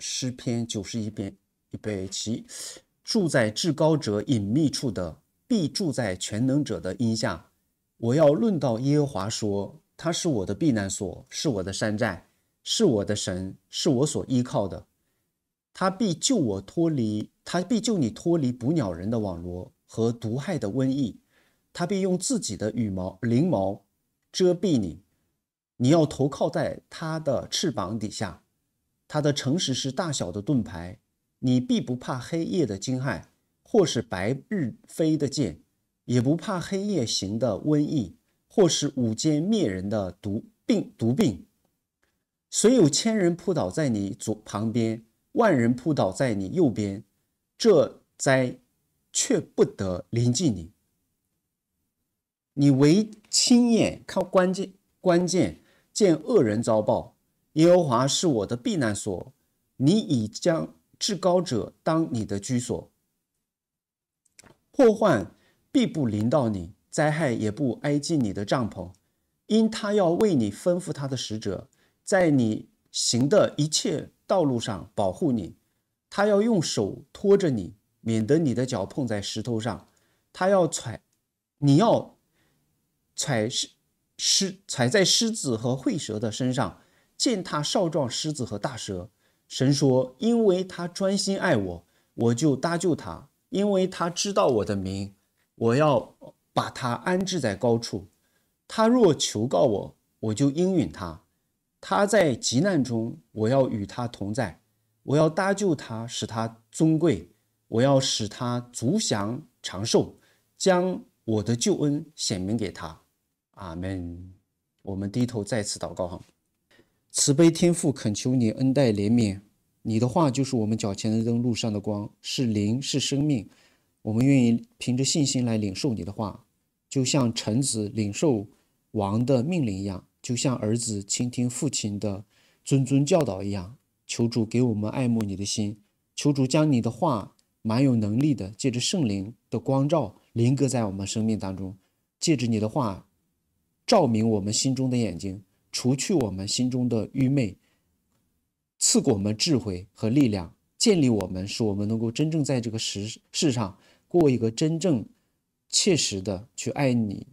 诗篇九十一篇一百七，住在至高者隐秘处的，必住在全能者的荫下。我要论到耶和华说，他是我的避难所，是我的山寨，是我的神，是我所依靠的。他必救我脱离，他必救你脱离捕鸟人的网罗和毒害的瘟疫。他必用自己的羽毛翎毛遮蔽你，你要投靠在他的翅膀底下。他的诚实是大小的盾牌，你必不怕黑夜的惊骇，或是白日飞的箭，也不怕黑夜行的瘟疫，或是午间灭人的毒病毒病。虽有千人扑倒在你左旁边，万人扑倒在你右边，这灾却不得临近你。你唯亲眼看关键关键见恶人遭报。耶和华是我的避难所，你已将至高者当你的居所。祸患必不临到你，灾害也不挨近你的帐篷，因他要为你吩咐他的使者，在你行的一切道路上保护你。他要用手托着你，免得你的脚碰在石头上。他要踩，你要踩狮狮，踩在狮子和会蛇的身上。践踏少壮狮子和大蛇，神说：“因为他专心爱我，我就搭救他；因为他知道我的名，我要把他安置在高处。他若求告我，我就应允他；他在急难中，我要与他同在，我要搭救他，使他尊贵；我要使他足享长寿，将我的救恩显明给他。”阿门。我们低头再次祷告，哈。慈悲天父，恳求你恩待怜悯。你的话就是我们脚前的灯，路上的光，是灵，是生命。我们愿意凭着信心来领受你的话，就像臣子领受王的命令一样，就像儿子倾听父亲的谆谆教导一样。求主给我们爱慕你的心，求主将你的话蛮有能力的借着圣灵的光照，灵格在我们生命当中，借着你的话，照明我们心中的眼睛。除去我们心中的愚昧，赐给我们智慧和力量，建立我们，使我们能够真正在这个世世上过一个真正、切实的去爱你、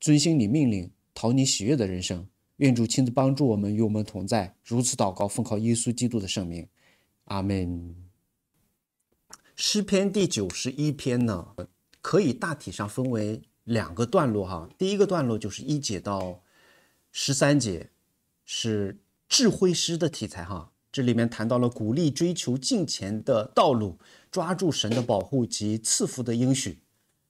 遵行你命令、讨你喜悦的人生。愿主亲自帮助我们，与我们同在。如此祷告，奉靠耶稣基督的圣名，阿门。诗篇第九十一篇呢，可以大体上分为两个段落哈。第一个段落就是一节到。十三节是智慧诗的题材哈，这里面谈到了鼓励追求金前的道路，抓住神的保护及赐福的应许。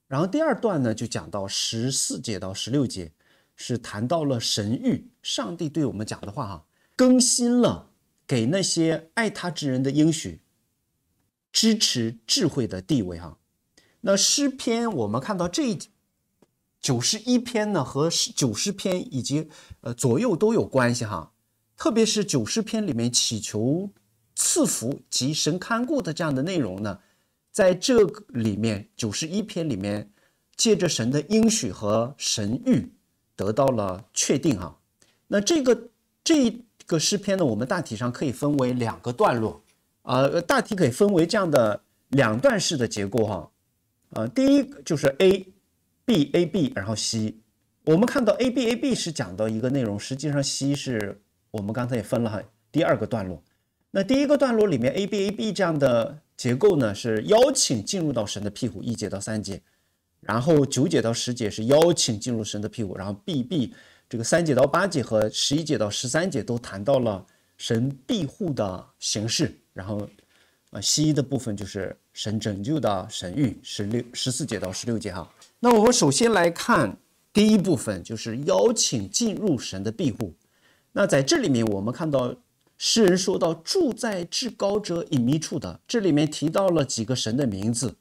然后第二段呢，就讲到十四节到十六节是谈到了神谕，上帝对我们讲的话哈，更新了给那些爱他之人的应许，支持智慧的地位哈。那诗篇我们看到这一九十一篇呢，和九十篇以及呃左右都有关系哈，特别是九十篇里面祈求赐福及神看顾的这样的内容呢，在这里面九十一篇里面，借着神的应许和神谕得到了确定哈。那这个这个诗篇呢，我们大体上可以分为两个段落啊，大体可以分为这样的两段式的结构哈。呃，第一就是 A。b a b，然后 C。我们看到 a b a b 是讲到一个内容，实际上 C 是我们刚才也分了第二个段落。那第一个段落里面 a b a b 这样的结构呢，是邀请进入到神的庇护，一节到三节，然后九节到十节是邀请进入神的庇护，然后 b b 这个三节到八节和十一节到十三节都谈到了神庇护的形式，然后，呃，西的部分就是神拯救的神谕，十六十四节到十六节哈。那我们首先来看第一部分，就是邀请进入神的庇护。那在这里面，我们看到诗人说到住在至高者隐秘处的，这里面提到了几个神的名字。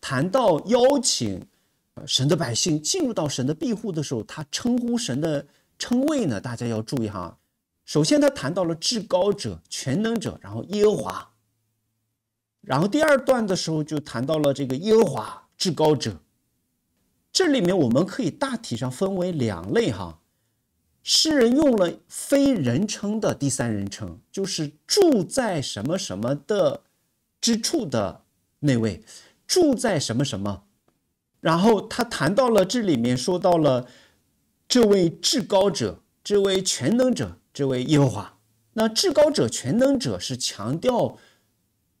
谈到邀请神的百姓进入到神的庇护的时候，他称呼神的称谓呢，大家要注意哈。首先他谈到了至高者、全能者，然后耶和华。然后第二段的时候就谈到了这个耶和华至高者。这里面我们可以大体上分为两类哈，诗人用了非人称的第三人称，就是住在什么什么的之处的那位，住在什么什么，然后他谈到了这里面说到了这位至高者，这位全能者，这位耶和华。那至高者、全能者是强调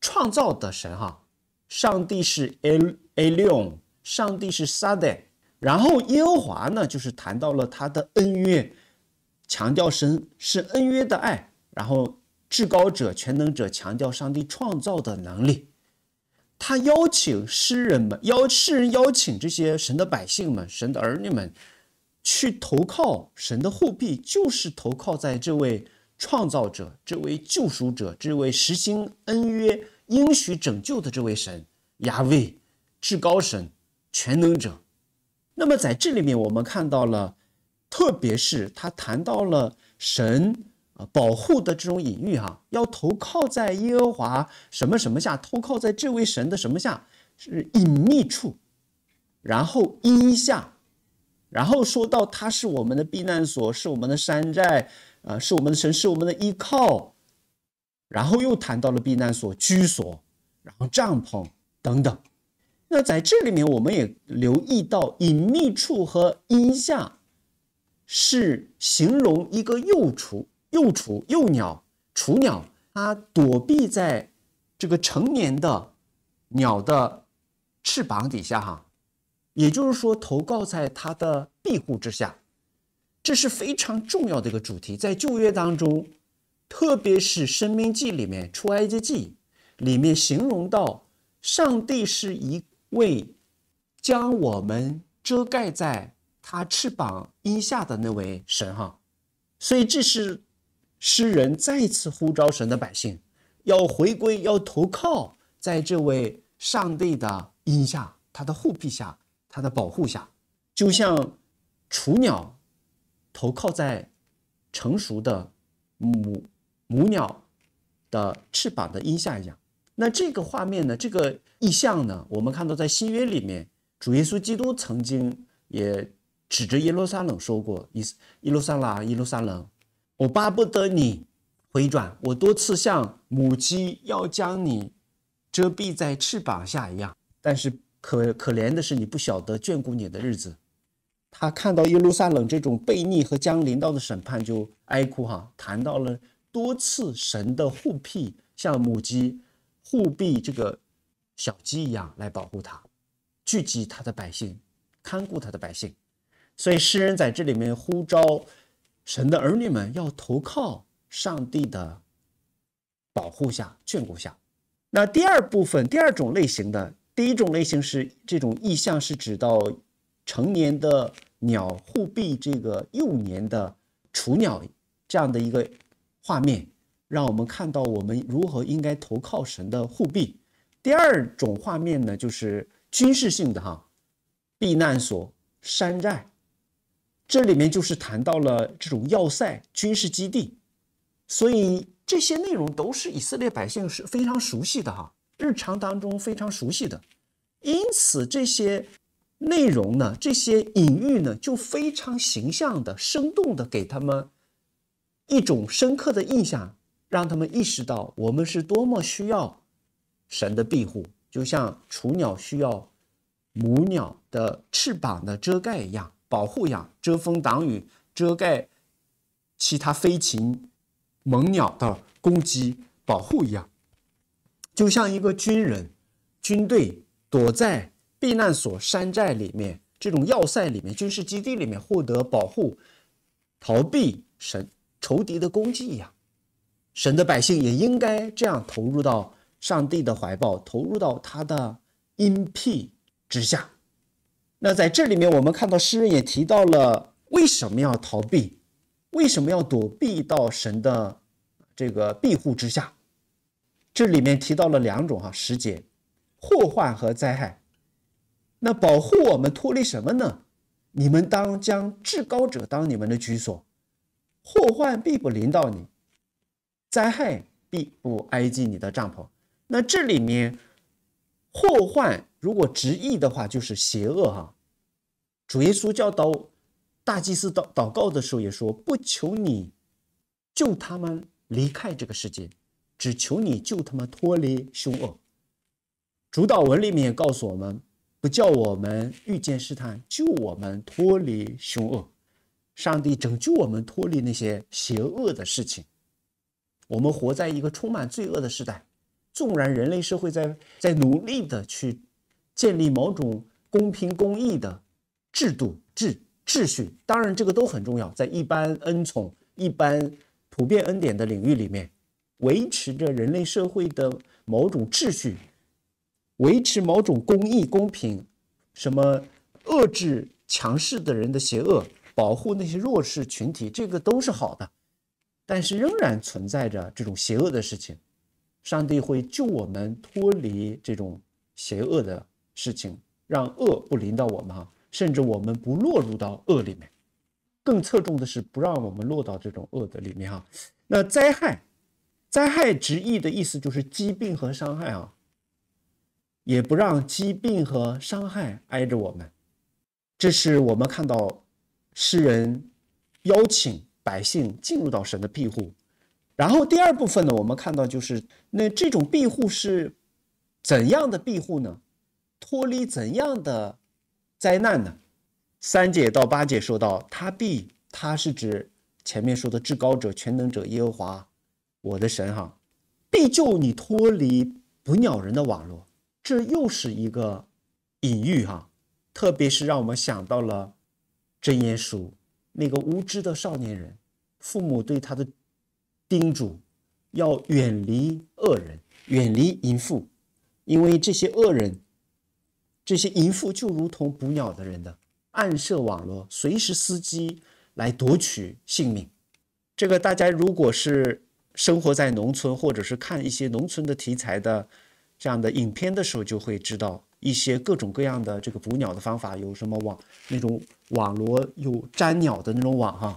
创造的神哈，上帝是 El Elion，上帝是 Sade。然后耶和华呢，就是谈到了他的恩约，强调神是恩约的爱。然后至高者、全能者强调上帝创造的能力。他邀请诗人们，邀诗人邀请这些神的百姓们、神的儿女们去投靠神的护庇，就是投靠在这位创造者、这位救赎者、这位实行恩约、应许拯救的这位神，亚威，至高神、全能者。那么在这里面，我们看到了，特别是他谈到了神啊保护的这种隐喻哈，要投靠在耶和华什么什么下，投靠在这位神的什么下是隐秘处，然后荫下，然后说到他是我们的避难所，是我们的山寨，呃，是我们的神，是我们的依靠，然后又谈到了避难所、居所，然后帐篷等等。那在这里面，我们也留意到“隐秘处”和“阴下”，是形容一个幼雏、幼雏、幼鸟、雏鸟，它躲避在这个成年的鸟的翅膀底下，哈，也就是说投靠在它的庇护之下。这是非常重要的一个主题，在旧约当中，特别是《生命记》里面，《出埃及记》里面形容到，上帝是一。为将我们遮盖在他翅膀荫下的那位神哈，所以这是诗人再次呼召神的百姓，要回归，要投靠在这位上帝的荫下，他的护庇下，他的保护下，就像雏鸟投靠在成熟的母母鸟的翅膀的荫下一样。那这个画面呢？这个意象呢？我们看到在新约里面，主耶稣基督曾经也指着耶路撒冷说过：“耶路撒冷，耶路撒冷，我巴不得你回转。我多次像母鸡要将你遮蔽在翅膀下一样，但是可可怜的是你不晓得眷顾你的日子。”他看到耶路撒冷这种悖逆和将临到的审判就哀哭哈，谈到了多次神的护庇，像母鸡。护庇这个小鸡一样来保护它，聚集它的百姓，看顾它的百姓，所以诗人在这里面呼召神的儿女们要投靠上帝的保护下、眷顾下。那第二部分，第二种类型的，第一种类型是这种意象是指到成年的鸟护庇这个幼年的雏鸟这样的一个画面。让我们看到我们如何应该投靠神的护庇。第二种画面呢，就是军事性的哈，避难所、山寨，这里面就是谈到了这种要塞、军事基地。所以这些内容都是以色列百姓是非常熟悉的哈，日常当中非常熟悉的。因此这些内容呢，这些隐喻呢，就非常形象的、生动的给他们一种深刻的印象。让他们意识到，我们是多么需要神的庇护，就像雏鸟需要母鸟的翅膀的遮盖一样，保护、一样，遮风挡雨、遮盖其他飞禽猛鸟的攻击保护一样，就像一个军人、军队躲在避难所、山寨里面、这种要塞里面、军事基地里面获得保护，逃避神仇敌的攻击一样。神的百姓也应该这样投入到上帝的怀抱，投入到他的荫庇之下。那在这里面，我们看到诗人也提到了为什么要逃避，为什么要躲避到神的这个庇护之下。这里面提到了两种哈，时节、祸患和灾害。那保护我们脱离什么呢？你们当将至高者当你们的居所，祸患必不临到你。灾害必不挨近你的帐篷。那这里面祸患，如果直译的话，就是邪恶哈。主耶稣教导大祭司祷祷告的时候也说：“不求你救他们离开这个世界，只求你救他们脱离凶恶。”主导文里面也告诉我们：“不叫我们遇见试探，救我们脱离凶恶。”上帝拯救我们脱离那些邪恶的事情。我们活在一个充满罪恶的时代，纵然人类社会在在努力的去建立某种公平公义的制度、秩秩序，当然这个都很重要，在一般恩宠、一般普遍恩典的领域里面，维持着人类社会的某种秩序，维持某种公义公平，什么遏制强势的人的邪恶，保护那些弱势群体，这个都是好的。但是仍然存在着这种邪恶的事情，上帝会救我们脱离这种邪恶的事情，让恶不临到我们哈，甚至我们不落入到恶里面。更侧重的是不让我们落到这种恶的里面哈。那灾害，灾害直译的意思就是疾病和伤害啊，也不让疾病和伤害挨着我们。这是我们看到诗人邀请。百姓进入到神的庇护，然后第二部分呢，我们看到就是那这种庇护是怎样的庇护呢？脱离怎样的灾难呢？三节到八节说到他必，他是指前面说的至高者、全能者耶和华，我的神哈，必救你脱离捕鸟人的网络。这又是一个隐喻哈，特别是让我们想到了真言书。那个无知的少年人，父母对他的叮嘱，要远离恶人，远离淫妇，因为这些恶人、这些淫妇就如同捕鸟的人的暗设网络，随时伺机来夺取性命。这个大家如果是生活在农村，或者是看一些农村的题材的这样的影片的时候，就会知道。一些各种各样的这个捕鸟的方法，有什么网？那种网罗有粘鸟的那种网哈，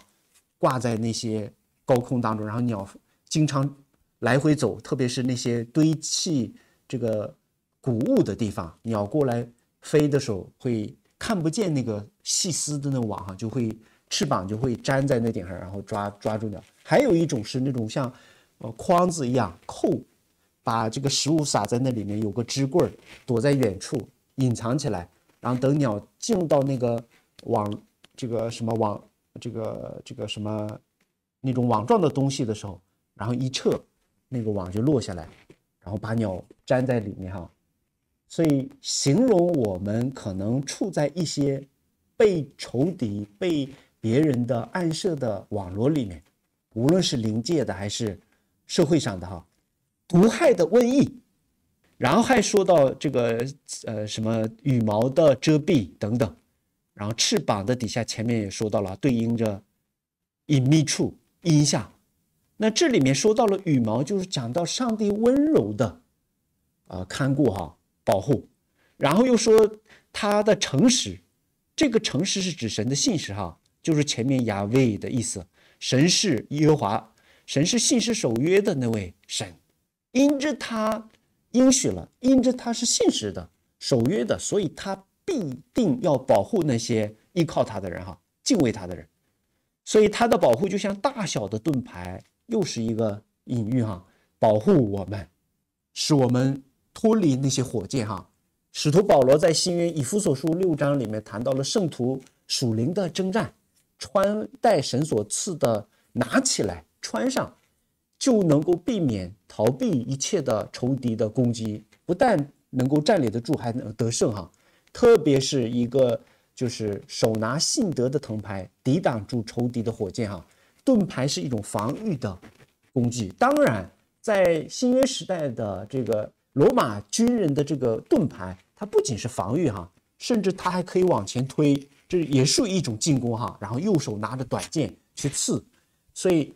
挂在那些高空当中，然后鸟经常来回走，特别是那些堆砌这个谷物的地方，鸟过来飞的时候会看不见那个细丝的那网哈，就会翅膀就会粘在那顶上，然后抓抓住鸟。还有一种是那种像呃筐子一样扣。把这个食物撒在那里面，有个支棍儿躲在远处隐藏起来，然后等鸟进入到那个网，这个什么网，这个这个什么那种网状的东西的时候，然后一撤，那个网就落下来，然后把鸟粘在里面哈。所以，形容我们可能处在一些被仇敌、被别人的暗设的网络里面，无论是临界的还是社会上的哈。毒害的瘟疫，然后还说到这个呃什么羽毛的遮蔽等等，然后翅膀的底下前面也说到了对应着隐秘处阴下，那这里面说到了羽毛，就是讲到上帝温柔的啊看顾哈保护，然后又说他的诚实，这个诚实是指神的信实哈，就是前面亚威的意思，神是耶和华，神是信实守约的那位神。因着他应许了，因着他是信实的、守约的，所以他必定要保护那些依靠他的人，哈，敬畏他的人。所以他的保护就像大小的盾牌，又是一个隐喻，哈，保护我们，使我们脱离那些火箭，哈。使徒保罗在新约以弗所书六章里面谈到了圣徒属灵的征战，穿戴神所赐的，拿起来穿上。就能够避免逃避一切的仇敌的攻击，不但能够占领得住，还能得胜哈。特别是一个就是手拿信德的藤牌，抵挡住仇敌的火箭哈。盾牌是一种防御的工具，当然在新约时代的这个罗马军人的这个盾牌，它不仅是防御哈，甚至它还可以往前推，这也属于一种进攻哈。然后右手拿着短剑去刺，所以。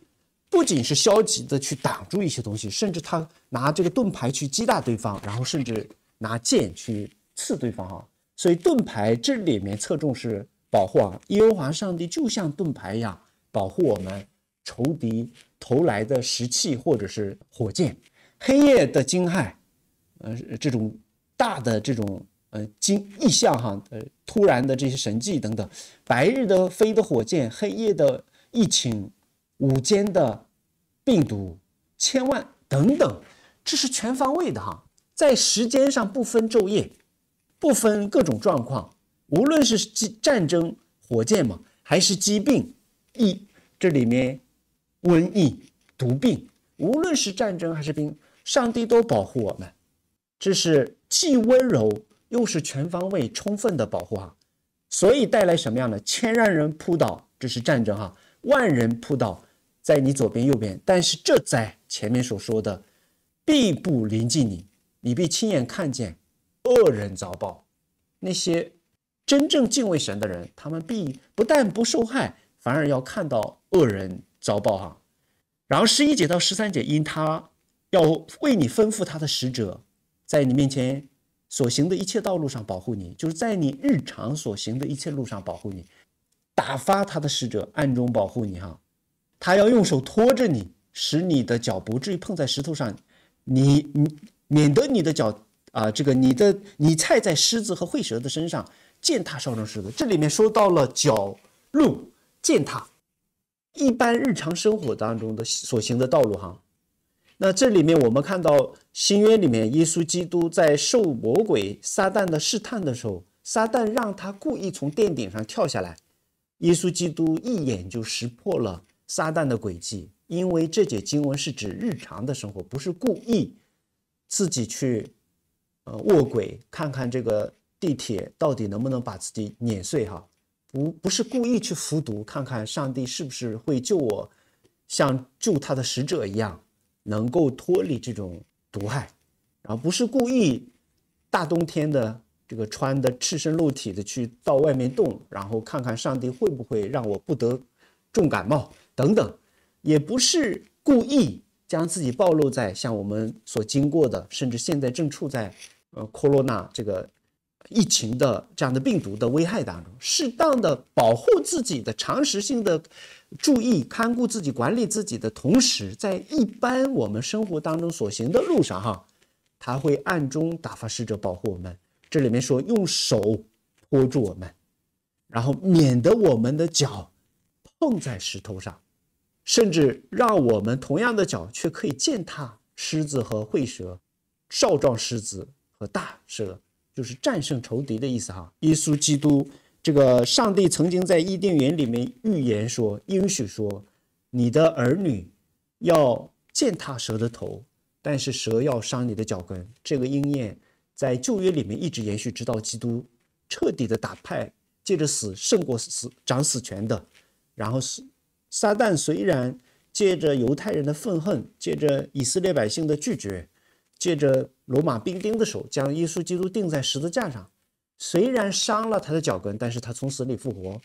不仅是消极的去挡住一些东西，甚至他拿这个盾牌去击打对方，然后甚至拿剑去刺对方啊。所以盾牌这里面侧重是保护啊。耶和华上帝就像盾牌一样保护我们，仇敌投来的石器或者是火箭，黑夜的惊骇，呃，这种大的这种呃惊异象哈，呃，突然的这些神迹等等，白日的飞的火箭，黑夜的疫情。午间的病毒，千万等等，这是全方位的哈，在时间上不分昼夜，不分各种状况，无论是战争、火箭嘛，还是疾病疫，这里面瘟疫、毒病，无论是战争还是病，上帝都保护我们，这是既温柔又是全方位、充分的保护哈，所以带来什么样的？千人扑倒，这是战争哈，万人扑倒。在你左边、右边，但是这在前面所说的，必不临近你，你必亲眼看见恶人遭报。那些真正敬畏神的人，他们必不但不受害，反而要看到恶人遭报。哈，然后十一节到十三节，因他要为你吩咐他的使者，在你面前所行的一切道路上保护你，就是在你日常所行的一切路上保护你，打发他的使者暗中保护你。哈。他要用手托着你，使你的脚不至于碰在石头上，你你免得你的脚啊，这个你的你踩在狮子和会蛇的身上，践踏烧成石头。这里面说到了脚路践踏，一般日常生活当中的所行的道路哈。那这里面我们看到新约里面，耶稣基督在受魔鬼撒旦的试探的时候，撒旦让他故意从殿顶上跳下来，耶稣基督一眼就识破了。撒旦的诡计，因为这节经文是指日常的生活，不是故意自己去，呃，卧轨看看这个地铁到底能不能把自己碾碎哈，不不是故意去服毒看看上帝是不是会救我，像救他的使者一样，能够脱离这种毒害，然后不是故意大冬天的这个穿的赤身露体的去到外面冻，然后看看上帝会不会让我不得重感冒。等等，也不是故意将自己暴露在像我们所经过的，甚至现在正处在呃，科罗纳这个疫情的这样的病毒的危害当中。适当的保护自己的常识性的注意，看顾自己、管理自己的同时，在一般我们生活当中所行的路上，哈，他会暗中打发使者保护我们。这里面说用手托住我们，然后免得我们的脚。蹦在石头上，甚至让我们同样的脚却可以践踏狮子和会蛇，少壮狮子和大蛇，就是战胜仇敌的意思哈。耶稣基督这个上帝曾经在伊甸园里面预言说，应许说你的儿女要践踏蛇的头，但是蛇要伤你的脚跟。这个应验在旧约里面一直延续，直到基督彻底的打派，借着死胜过死，掌死权的。然后是撒旦，虽然借着犹太人的愤恨，借着以色列百姓的拒绝，借着罗马兵丁的手将耶稣基督钉在十字架上，虽然伤了他的脚跟，但是他从死里复活，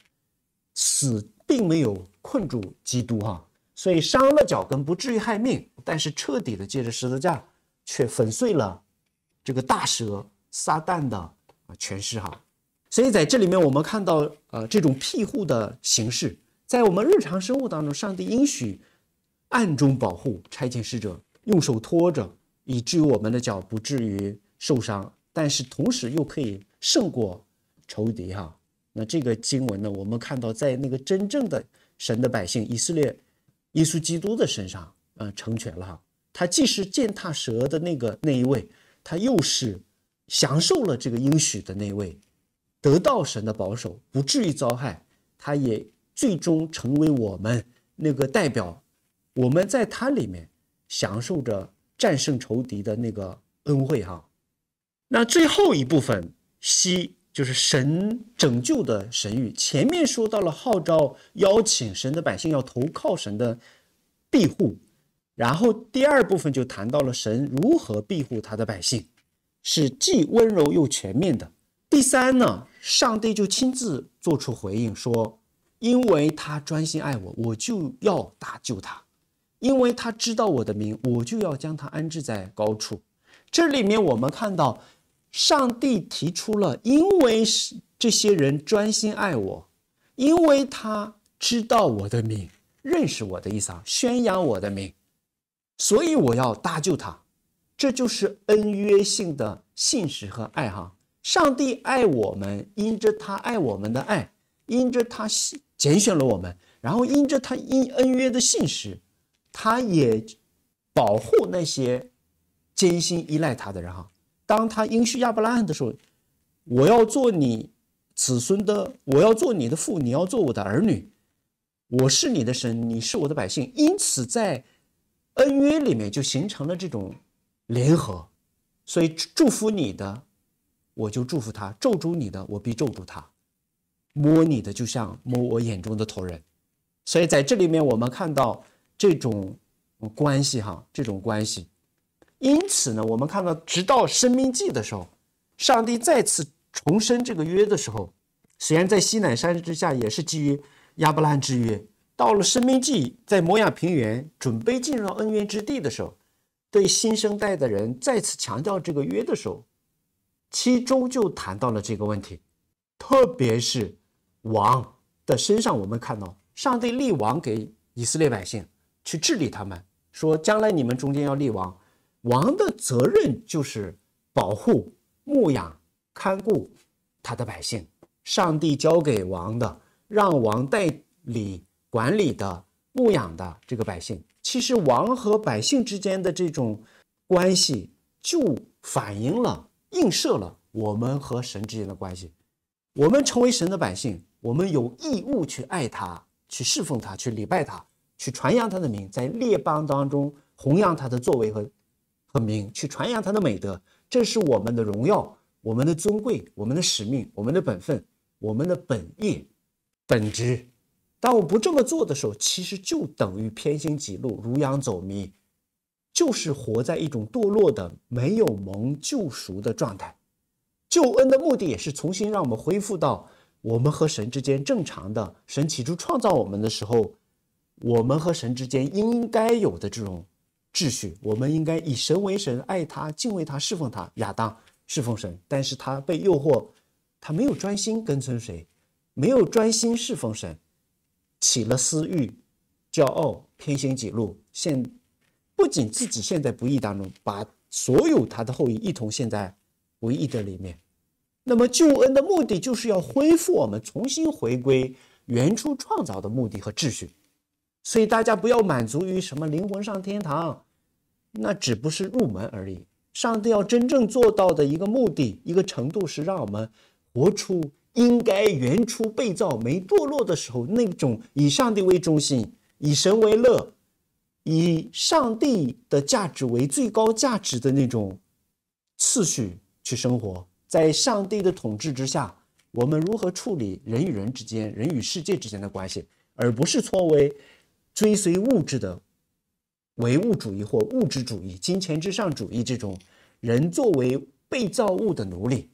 死并没有困住基督哈，所以伤了脚跟不至于害命，但是彻底的借着十字架却粉碎了这个大蛇撒旦的啊权势哈，所以在这里面我们看到呃这种庇护的形式。在我们日常生活当中，上帝应许暗中保护、差遣使者，用手托着，以至于我们的脚不至于受伤。但是同时又可以胜过仇敌哈。那这个经文呢，我们看到在那个真正的神的百姓以色列、耶稣基督的身上嗯，成全了哈。他既是践踏蛇的那个那一位，他又是享受了这个应许的那位，得到神的保守，不至于遭害。他也。最终成为我们那个代表，我们在他里面享受着战胜仇敌的那个恩惠哈。那最后一部分西就是神拯救的神谕。前面说到了号召、邀请神的百姓要投靠神的庇护，然后第二部分就谈到了神如何庇护他的百姓，是既温柔又全面的。第三呢，上帝就亲自做出回应说。因为他专心爱我，我就要搭救他；因为他知道我的名，我就要将他安置在高处。这里面我们看到，上帝提出了：因为是这些人专心爱我，因为他知道我的名，认识我的意思啊，宣扬我的名，所以我要搭救他。这就是恩约性的信实和爱哈。上帝爱我们，因着他爱我们的爱，因着他信。拣选了我们，然后因着他因恩约的信实，他也保护那些艰辛依赖他的人。哈，当他应许亚伯拉罕的时候，我要做你子孙的，我要做你的父，你要做我的儿女。我是你的神，你是我的百姓。因此，在恩约里面就形成了这种联合。所以祝福你的，我就祝福他；咒诅你的，我必咒诅他。摸你的就像摸我眼中的头人，所以在这里面我们看到这种关系哈，这种关系。因此呢，我们看到直到生命记的时候，上帝再次重申这个约的时候，虽然在西乃山之下也是基于亚伯兰之约，到了生命记在摩亚平原准备进入到恩怨之地的时候，对新生代的人再次强调这个约的时候，其中就谈到了这个问题，特别是。王的身上，我们看到上帝立王给以色列百姓去治理他们，说将来你们中间要立王，王的责任就是保护、牧养、看顾他的百姓。上帝交给王的，让王代理管理的、牧养的这个百姓，其实王和百姓之间的这种关系，就反映了、映射了我们和神之间的关系。我们成为神的百姓，我们有义务去爱他，去侍奉他，去礼拜他，去传扬他的名，在列邦当中弘扬他的作为和和名，去传扬他的美德，这是我们的荣耀、我们的尊贵、我们的使命、我们的本分、我们的本业、本职。当我不这么做的时候，其实就等于偏行己路，如羊走迷，就是活在一种堕落的、没有蒙救赎的状态。救恩的目的也是重新让我们恢复到我们和神之间正常的。神起初创造我们的时候，我们和神之间应该有的这种秩序，我们应该以神为神，爱他，敬畏他，侍奉他。亚当侍奉神，但是他被诱惑，他没有专心跟随谁，没有专心侍奉神，起了私欲、骄傲、偏行己路。现不仅自己陷在不义当中，把所有他的后裔一同陷在不义的里面。那么救恩的目的就是要恢复我们重新回归原初创造的目的和秩序，所以大家不要满足于什么灵魂上天堂，那只不过是入门而已。上帝要真正做到的一个目的、一个程度是让我们活出应该原初被造没堕落的时候那种以上帝为中心、以神为乐、以上帝的价值为最高价值的那种次序去生活。在上帝的统治之下，我们如何处理人与人之间、人与世界之间的关系，而不是作为追随物质的唯物主义或物质主义、金钱至上主义这种人作为被造物的奴隶，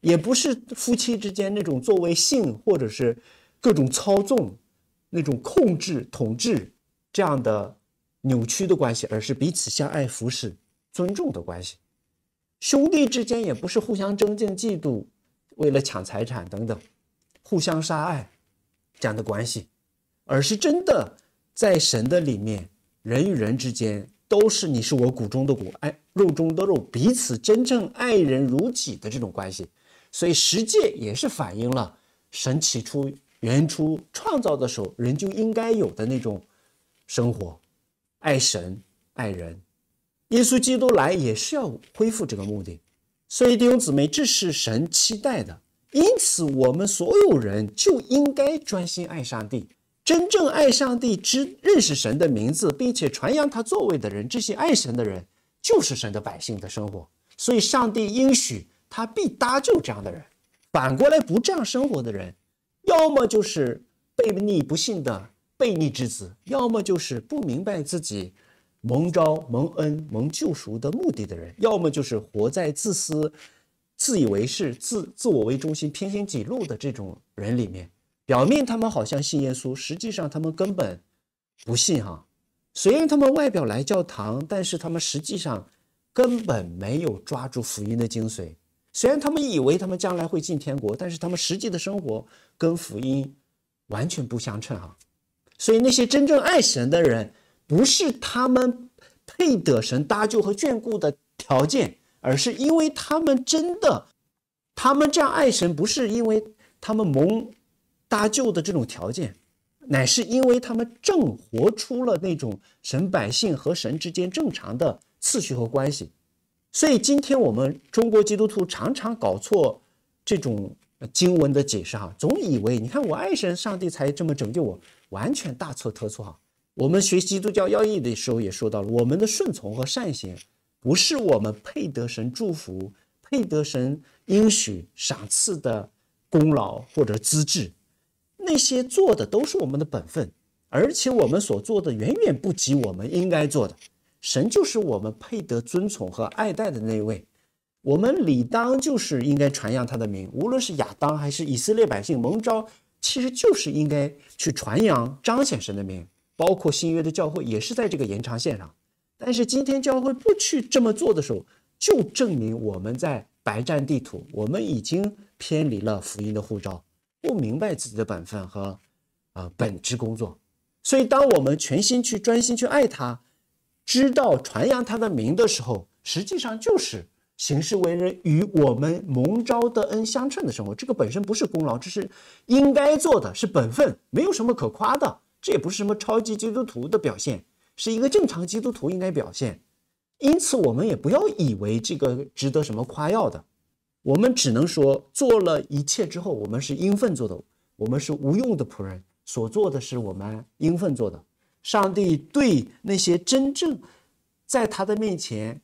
也不是夫妻之间那种作为性或者是各种操纵、那种控制、统治这样的扭曲的关系，而是彼此相爱、服侍、尊重的关系。兄弟之间也不是互相争竞、嫉妒，为了抢财产等等，互相杀爱这样的关系，而是真的在神的里面，人与人之间都是你是我骨中的骨，爱肉中的肉，彼此真正爱人如己的这种关系。所以，实践也是反映了神起初、原初创造的时候人就应该有的那种生活，爱神、爱人。耶稣基督来也是要恢复这个目的，所以弟兄姊妹，这是神期待的。因此，我们所有人就应该专心爱上帝，真正爱上帝、知认识神的名字，并且传扬他作为的人，这些爱神的人就是神的百姓的生活。所以上帝应许他必搭救这样的人。反过来，不这样生活的人，要么就是悖逆不信的悖逆之子，要么就是不明白自己。蒙招、蒙恩、蒙救赎的目的的人，要么就是活在自私、自以为是、自自我为中心、偏心己路的这种人里面。表面他们好像信耶稣，实际上他们根本不信哈。虽然他们外表来教堂，但是他们实际上根本没有抓住福音的精髓。虽然他们以为他们将来会进天国，但是他们实际的生活跟福音完全不相称哈。所以那些真正爱神的人。不是他们配得神搭救和眷顾的条件，而是因为他们真的，他们这样爱神，不是因为他们蒙搭救的这种条件，乃是因为他们正活出了那种神百姓和神之间正常的次序和关系。所以今天我们中国基督徒常常搞错这种经文的解释，哈，总以为你看我爱神，上帝才这么拯救我，完全大错特错，哈。我们学基督教要义的时候也说到了，我们的顺从和善行，不是我们配得神祝福、配得神应许、赏赐的功劳或者资质。那些做的都是我们的本分，而且我们所做的远远不及我们应该做的。神就是我们配得尊崇和爱戴的那位，我们理当就是应该传扬他的名，无论是亚当还是以色列百姓蒙召，其实就是应该去传扬彰显神的名。包括新约的教会也是在这个延长线上，但是今天教会不去这么做的时候，就证明我们在白占地图，我们已经偏离了福音的护照，不明白自己的本分和，呃，本职工作。所以，当我们全心去专心去爱他，知道传扬他的名的时候，实际上就是行事为人与我们蒙招的恩相称的生活。这个本身不是功劳，这是应该做的是本分，没有什么可夸的。这也不是什么超级基督徒的表现，是一个正常基督徒应该表现。因此，我们也不要以为这个值得什么夸耀的。我们只能说，做了一切之后，我们是应份做的，我们是无用的仆人，所做的是我们应份做的。上帝对那些真正在他的面前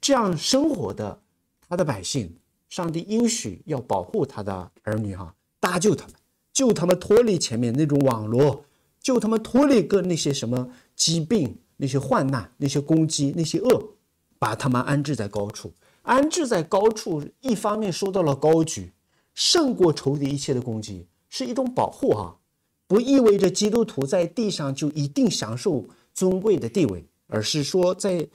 这样生活的他的百姓，上帝应许要保护他的儿女，哈，搭救他们，救他们脱离前面那种网络，就他妈脱离个那些什么疾病、那些患难、那些攻击、那些恶，把他们安置在高处。安置在高处，一方面受到了高举，胜过仇敌一切的攻击，是一种保护哈。不意味着基督徒在地上就一定享受尊贵的地位，而是说在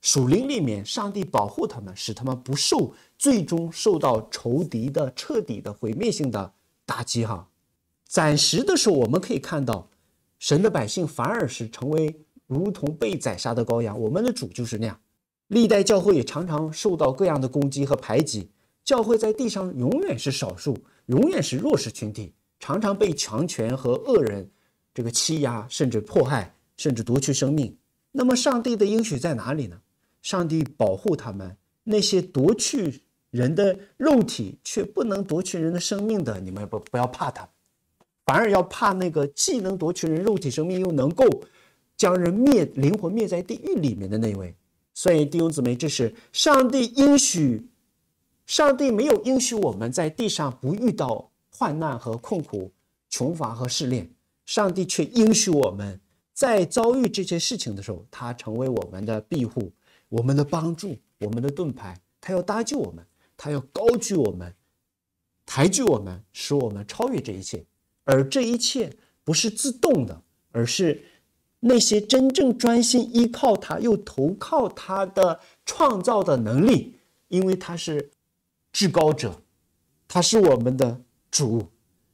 树林里面，上帝保护他们，使他们不受最终受到仇敌的彻底的毁灭性的打击哈。暂时的时候，我们可以看到。神的百姓反而是成为如同被宰杀的羔羊，我们的主就是那样。历代教会也常常受到各样的攻击和排挤，教会在地上永远是少数，永远是弱势群体，常常被强权和恶人这个欺压，甚至迫害，甚至夺去生命。那么上帝的应许在哪里呢？上帝保护他们，那些夺去人的肉体却不能夺去人的生命的，你们不不要怕他们。反而要怕那个既能夺取人肉体生命，又能够将人灭灵魂灭在地狱里面的那位。所以，弟兄姊妹，这是上帝应许，上帝没有应许我们在地上不遇到患难和困苦、穷乏和试炼，上帝却应许我们在遭遇这些事情的时候，他成为我们的庇护、我们的帮助、我们的盾牌。他要搭救我们，他要高举我们，抬举我们，使我们超越这一切。而这一切不是自动的，而是那些真正专心依靠他、又投靠他的创造的能力，因为他是至高者，他是我们的主，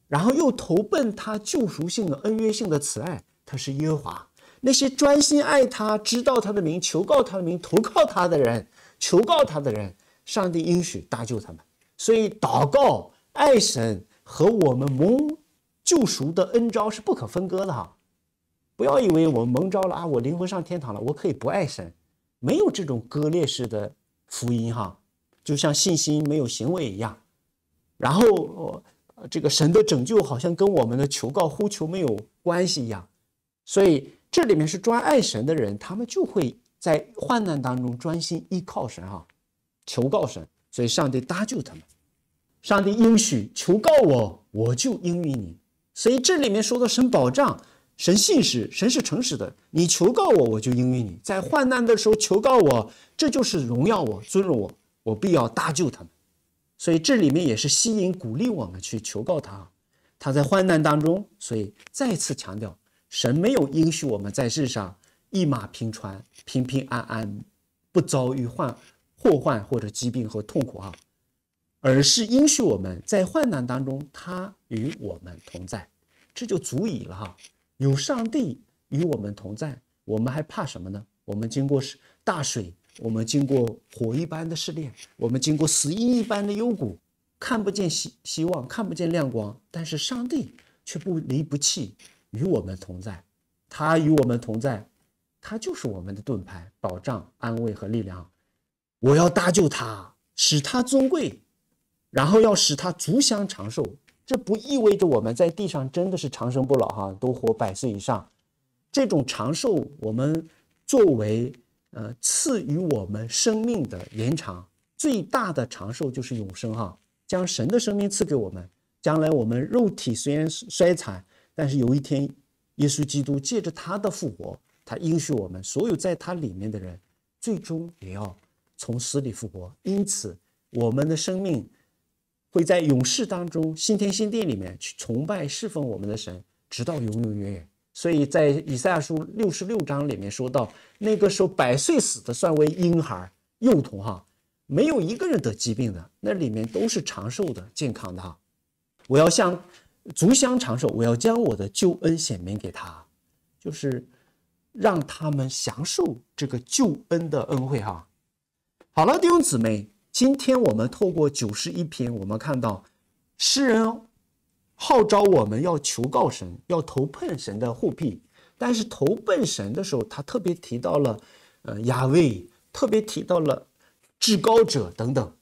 然后又投奔他救赎性的恩约性的慈爱，他是耶和华。那些专心爱他、知道他的名、求告他的名、投靠他的人，求告他的人，上帝应许搭救他们。所以祷告、爱神和我们蒙。救赎的恩招是不可分割的哈，不要以为我蒙招了啊，我灵魂上天堂了，我可以不爱神，没有这种割裂式的福音哈，就像信心没有行为一样。然后这个神的拯救好像跟我们的求告呼求没有关系一样，所以这里面是专爱神的人，他们就会在患难当中专心依靠神哈，求告神，所以上帝搭救他们，上帝应许求告我，我就应允你。所以这里面说的神保障、神信实、神是诚实的。你求告我，我就应允你。在患难的时候求告我，这就是荣耀我、尊荣我，我必要搭救他们。所以这里面也是吸引、鼓励我们去求告他。他在患难当中，所以再次强调，神没有应许我们在世上一马平川、平平安安，不遭遇患祸患或者疾病和痛苦啊。而是应许我们在患难当中，他与我们同在，这就足以了哈。有上帝与我们同在，我们还怕什么呢？我们经过大水，我们经过火一般的试炼，我们经过死荫一般的幽谷，看不见希希望，看不见亮光，但是上帝却不离不弃，与我们同在。他与我们同在，他就是我们的盾牌、保障、安慰和力量。我要搭救他，使他尊贵。然后要使他足相长寿，这不意味着我们在地上真的是长生不老哈，都活百岁以上。这种长寿，我们作为呃赐予我们生命的延长，最大的长寿就是永生哈，将神的生命赐给我们。将来我们肉体虽然衰残，但是有一天，耶稣基督借着他的复活，他应许我们所有在他里面的人，最终也要从死里复活。因此，我们的生命。会在永世当中，新天新地里面去崇拜侍奉我们的神，直到永永远远。所以在以赛亚书六十六章里面说到，那个时候百岁死的算为婴孩、幼童哈，没有一个人得疾病的，那里面都是长寿的、健康的哈。我要向族乡长寿，我要将我的救恩显明给他，就是让他们享受这个救恩的恩惠哈。好了，弟兄姊妹。今天我们透过九十一篇，我们看到诗人号召我们要求告神，要投奔神的护庇。但是投奔神的时候，他特别提到了呃亚威，特别提到了至高者等等，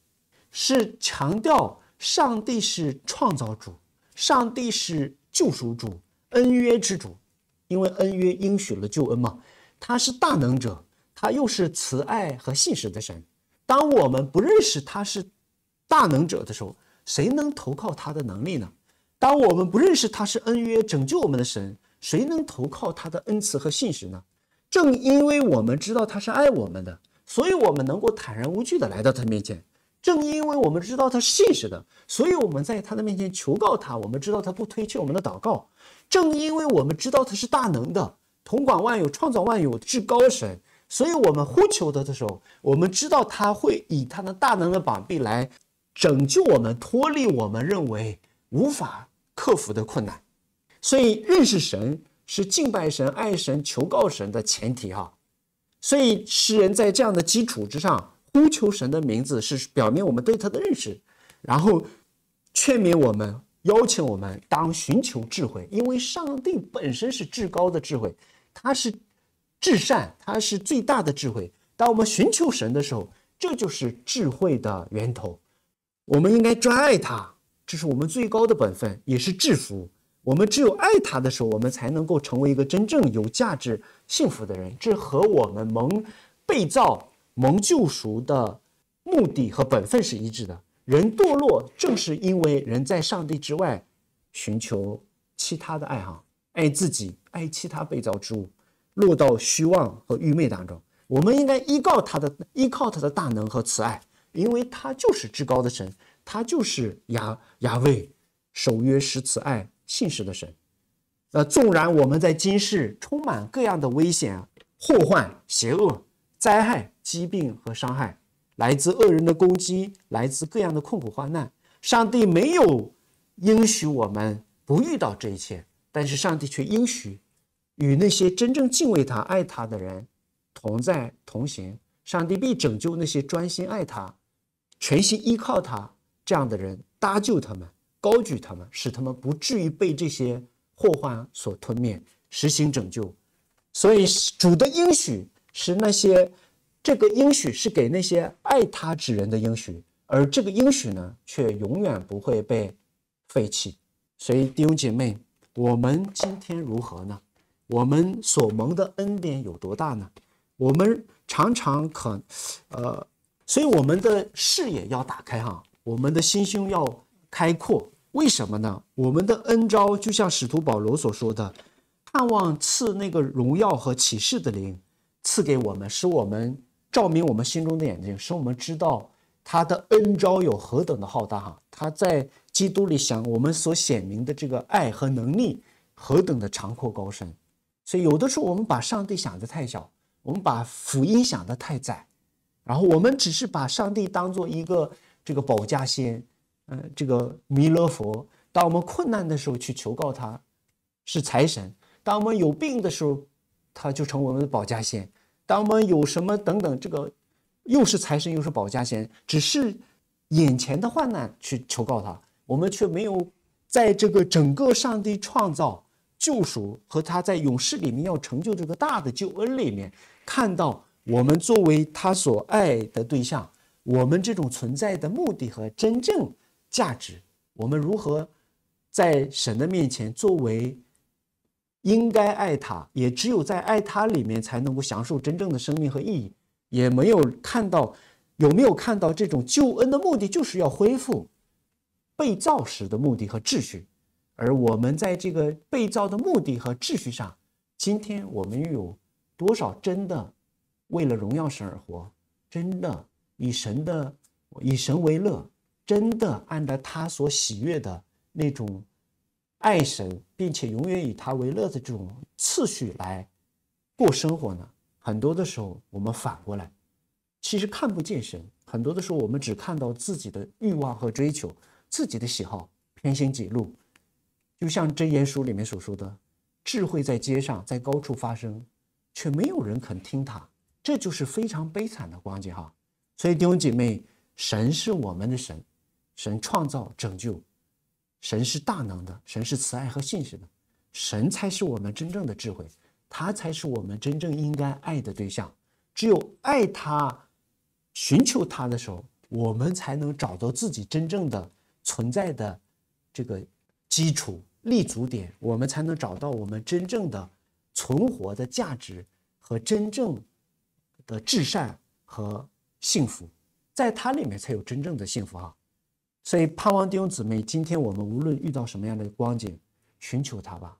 是强调上帝是创造主，上帝是救赎主，恩约之主，因为恩约应许了救恩嘛。他是大能者，他又是慈爱和信实的神。当我们不认识他是大能者的时候，谁能投靠他的能力呢？当我们不认识他是恩约拯救我们的神，谁能投靠他的恩慈和信实呢？正因为我们知道他是爱我们的，所以我们能够坦然无惧地来到他面前；正因为我们知道他是信实的，所以我们在他的面前求告他；我们知道他不推却我们的祷告；正因为我们知道他是大能的，统管万有、创造万有、至高神。所以，我们呼求他的时候，我们知道他会以他的大能的膀臂来拯救我们，脱离我们认为无法克服的困难。所以，认识神是敬拜神、爱神、求告神的前提。哈，所以诗人在这样的基础之上呼求神的名字，是表明我们对他的认识，然后劝勉我们，邀请我们当寻求智慧，因为上帝本身是至高的智慧，他是。至善，它是最大的智慧。当我们寻求神的时候，这就是智慧的源头。我们应该专爱他，这是我们最高的本分，也是祝福。我们只有爱他的时候，我们才能够成为一个真正有价值、幸福的人。这和我们蒙被造、蒙救赎的目的和本分是一致的。人堕落，正是因为人在上帝之外寻求其他的爱好，爱自己，爱其他被造之物。落到虚妄和愚昧当中，我们应该依靠他的依靠他的大能和慈爱，因为他就是至高的神，他就是亚亚卫守约施慈爱信实的神。呃，纵然我们在今世充满各样的危险、祸患、邪恶、灾害、疾病和伤害，来自恶人的攻击，来自各样的困苦患难，上帝没有应许我们不遇到这一切，但是上帝却应许。与那些真正敬畏他、爱他的人同在同行，上帝必拯救那些专心爱他、全心依靠他这样的人，搭救他们，高举他们，使他们不至于被这些祸患所吞灭，实行拯救。所以主的应许是那些这个应许是给那些爱他之人的应许，而这个应许呢，却永远不会被废弃。所以弟兄姐妹，我们今天如何呢？我们所蒙的恩典有多大呢？我们常常可，呃，所以我们的视野要打开哈，我们的心胸要开阔。为什么呢？我们的恩昭就像使徒保罗所说的，盼望赐那个荣耀和启示的灵赐给我们，使我们照明我们心中的眼睛，使我们知道他的恩昭有何等的浩大哈。他在基督里想我们所显明的这个爱和能力何等的长阔高深。所以，有的时候我们把上帝想得太小，我们把福音想得太窄，然后我们只是把上帝当做一个这个保家仙，嗯，这个弥勒佛。当我们困难的时候去求告他，是财神；当我们有病的时候，他就成我们的保家仙；当我们有什么等等，这个又是财神又是保家仙，只是眼前的患难去求告他，我们却没有在这个整个上帝创造。救赎和他在勇士里面要成就这个大的救恩里面，看到我们作为他所爱的对象，我们这种存在的目的和真正价值，我们如何在神的面前作为应该爱他，也只有在爱他里面才能够享受真正的生命和意义。也没有看到有没有看到这种救恩的目的就是要恢复被造时的目的和秩序。而我们在这个被造的目的和秩序上，今天我们又有多少真的为了荣耀神而活？真的以神的以神为乐？真的按照他所喜悦的那种爱神，并且永远以他为乐的这种次序来过生活呢？很多的时候，我们反过来，其实看不见神。很多的时候，我们只看到自己的欲望和追求，自己的喜好，偏心己路。就像《箴言书》里面所说的，智慧在街上，在高处发声，却没有人肯听他，这就是非常悲惨的光景哈。所以弟兄姐妹，神是我们的神，神创造、拯救，神是大能的，神是慈爱和信实的，神才是我们真正的智慧，他才是我们真正应该爱的对象。只有爱他、寻求他的时候，我们才能找到自己真正的存在的这个基础。立足点，我们才能找到我们真正的存活的价值和真正的至善和幸福，在它里面才有真正的幸福啊！所以，盼望弟兄姊妹，今天我们无论遇到什么样的光景，寻求它吧。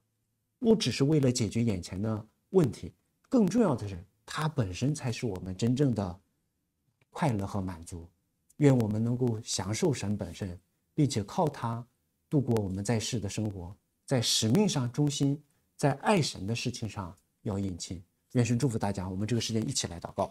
不只是为了解决眼前的问题，更重要的是，它本身才是我们真正的快乐和满足。愿我们能够享受神本身，并且靠它。度过我们在世的生活，在使命上忠心，在爱神的事情上要殷勤。愿神祝福大家，我们这个时间一起来祷告。